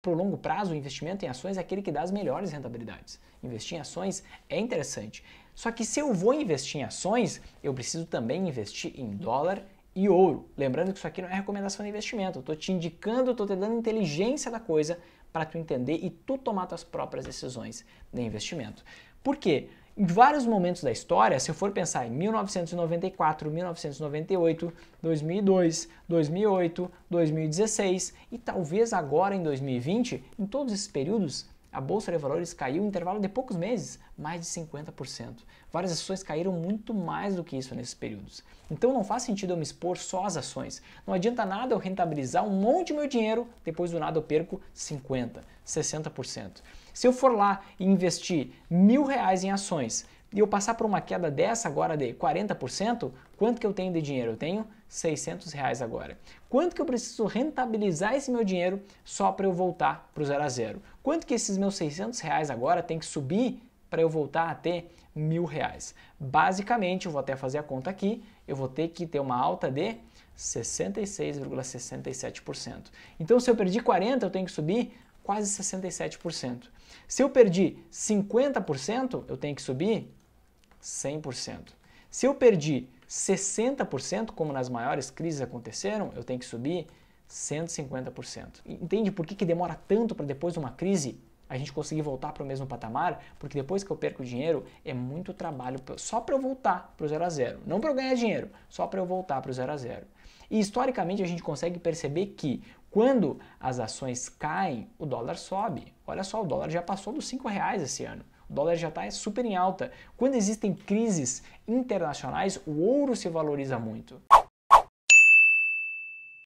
Para o longo prazo, o investimento em ações é aquele que dá as melhores rentabilidades. Investir em ações é interessante. Só que se eu vou investir em ações, eu preciso também investir em dólar e ouro. Lembrando que isso aqui não é recomendação de investimento. Eu estou te indicando, estou te dando inteligência da coisa para tu entender e tu tomar tuas próprias decisões de investimento. Por quê? Em vários momentos da história, se eu for pensar em 1994, 1998, 2002, 2008, 2016 e talvez agora em 2020, em todos esses períodos, a bolsa de valores caiu em intervalo de poucos meses, mais de 50%. Várias ações caíram muito mais do que isso nesses períodos. Então não faz sentido eu me expor só às ações. Não adianta nada eu rentabilizar um monte de meu dinheiro, depois do nada eu perco 50%, 60%. Se eu for lá e investir mil reais em ações, e eu passar por uma queda dessa agora de 40%, quanto que eu tenho de dinheiro? Eu tenho 600 reais agora. Quanto que eu preciso rentabilizar esse meu dinheiro só para eu voltar para o zero a zero? Quanto que esses meus 600 reais agora tem que subir para eu voltar a ter mil reais? Basicamente, eu vou até fazer a conta aqui, eu vou ter que ter uma alta de 66,67%. Então, se eu perdi 40, eu tenho que subir quase 67%. Se eu perdi 50%, eu tenho que subir 100%. Se eu perdi 60%, como nas maiores crises aconteceram, eu tenho que subir 150%. Entende por que, que demora tanto para depois de uma crise a gente conseguir voltar para o mesmo patamar? Porque depois que eu perco o dinheiro, é muito trabalho só para eu voltar para o zero a zero. Não para eu ganhar dinheiro, só para eu voltar para o zero a zero. E historicamente a gente consegue perceber que quando as ações caem, o dólar sobe. Olha só, o dólar já passou dos 5 reais esse ano o dólar já está super em alta. Quando existem crises internacionais, o ouro se valoriza muito.